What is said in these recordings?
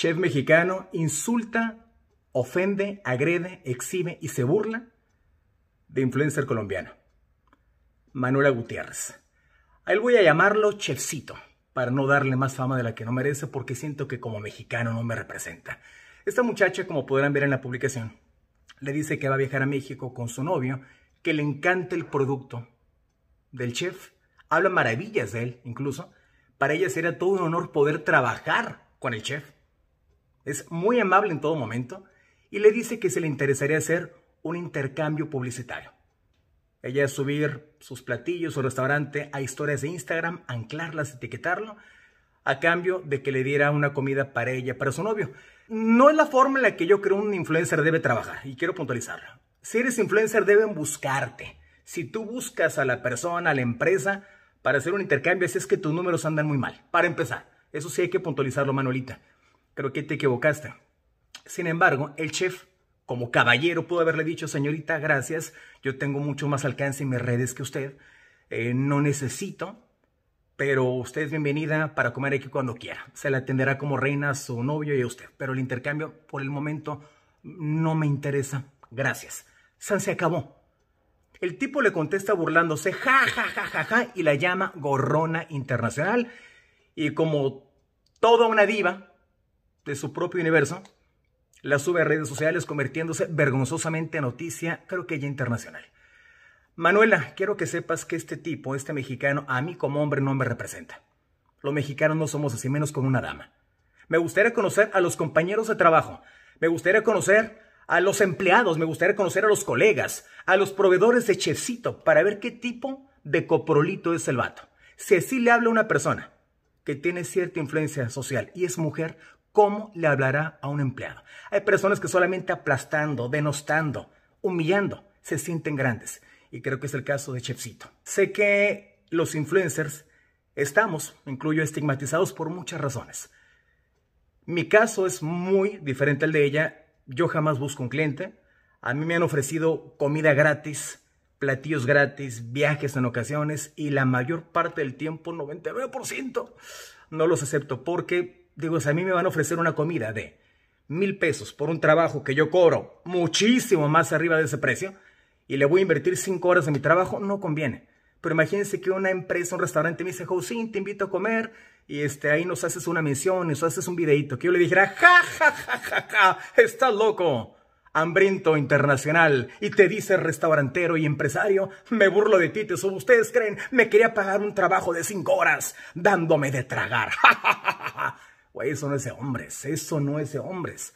chef mexicano insulta, ofende, agrede, exhibe y se burla de influencer colombiano, Manuela Gutiérrez. A él voy a llamarlo Chefcito, para no darle más fama de la que no merece, porque siento que como mexicano no me representa. Esta muchacha, como podrán ver en la publicación, le dice que va a viajar a México con su novio, que le encanta el producto del chef, habla maravillas de él incluso. Para ella será todo un honor poder trabajar con el chef es muy amable en todo momento y le dice que se le interesaría hacer un intercambio publicitario. Ella es subir sus platillos o restaurante a historias de Instagram, anclarlas, etiquetarlo, a cambio de que le diera una comida para ella, para su novio. No es la forma en la que yo creo un influencer debe trabajar, y quiero puntualizarlo. Si eres influencer deben buscarte. Si tú buscas a la persona, a la empresa, para hacer un intercambio, es que tus números andan muy mal. Para empezar, eso sí hay que puntualizarlo, manolita creo que te equivocaste. Sin embargo, el chef, como caballero, pudo haberle dicho, señorita, gracias, yo tengo mucho más alcance en mis redes que usted, eh, no necesito, pero usted es bienvenida para comer aquí cuando quiera. Se la atenderá como reina a su novio y a usted, pero el intercambio por el momento no me interesa, gracias. San se acabó. El tipo le contesta burlándose, ja, ja, ja, ja, ja, y la llama gorrona internacional. Y como toda una diva, de su propio universo, la sube a redes sociales convirtiéndose vergonzosamente en noticia, creo que ya internacional. Manuela, quiero que sepas que este tipo, este mexicano, a mí como hombre no me representa. Los mexicanos no somos así menos con una dama. Me gustaría conocer a los compañeros de trabajo. Me gustaría conocer a los empleados. Me gustaría conocer a los colegas, a los proveedores de checito, para ver qué tipo de coprolito es el vato. Si así le habla una persona que tiene cierta influencia social y es mujer, cómo le hablará a un empleado. Hay personas que solamente aplastando, denostando, humillando, se sienten grandes. Y creo que es el caso de Chefcito. Sé que los influencers estamos, incluyo, estigmatizados por muchas razones. Mi caso es muy diferente al de ella. Yo jamás busco un cliente. A mí me han ofrecido comida gratis, platillos gratis, viajes en ocasiones y la mayor parte del tiempo, 99%, no los acepto porque digo, si a mí me van a ofrecer una comida de mil pesos por un trabajo que yo cobro muchísimo más arriba de ese precio y le voy a invertir cinco horas en mi trabajo, no conviene. Pero imagínense que una empresa, un restaurante me dice, Josín, te invito a comer y este, ahí nos haces una mención, eso haces un videito. Que yo le dijera, ja, ja, ja, ja, ja, estás loco. Hambriento internacional y te dice restaurantero y empresario, me burlo de ti, te subo. Ustedes creen, me quería pagar un trabajo de cinco horas dándome de tragar. Ja, ja, ja eso no es de hombres, eso no es de hombres.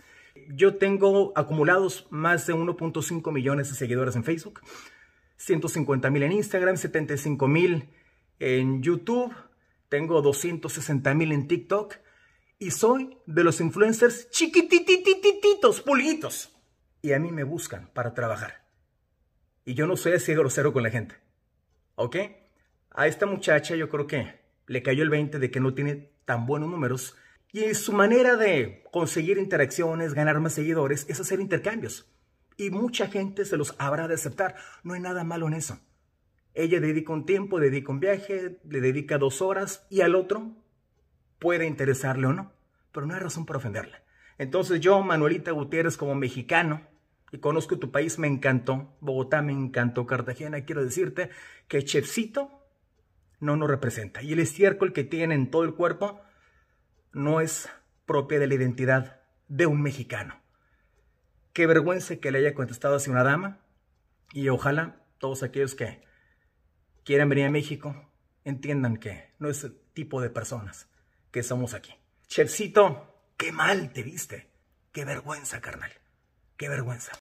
Yo tengo acumulados más de 1.5 millones de seguidores en Facebook, 150 mil en Instagram, 75 mil en YouTube, tengo 260 mil en TikTok y soy de los influencers chiquitititititos, pulguitos. Y a mí me buscan para trabajar. Y yo no soy así grosero con la gente. ¿Ok? A esta muchacha yo creo que le cayó el 20 de que no tiene tan buenos números y su manera de conseguir interacciones, ganar más seguidores, es hacer intercambios. Y mucha gente se los habrá de aceptar. No hay nada malo en eso. Ella dedica un tiempo, dedica un viaje, le dedica dos horas y al otro puede interesarle o no. Pero no hay razón para ofenderla. Entonces yo, Manuelita Gutiérrez, como mexicano, y conozco tu país, me encantó. Bogotá me encantó, Cartagena. Quiero decirte que Chefcito no nos representa. Y el estiércol que tiene en todo el cuerpo no es propia de la identidad de un mexicano. Qué vergüenza que le haya contestado así una dama y ojalá todos aquellos que quieran venir a México entiendan que no es el tipo de personas que somos aquí. Chefcito, qué mal te viste. Qué vergüenza, carnal. Qué vergüenza.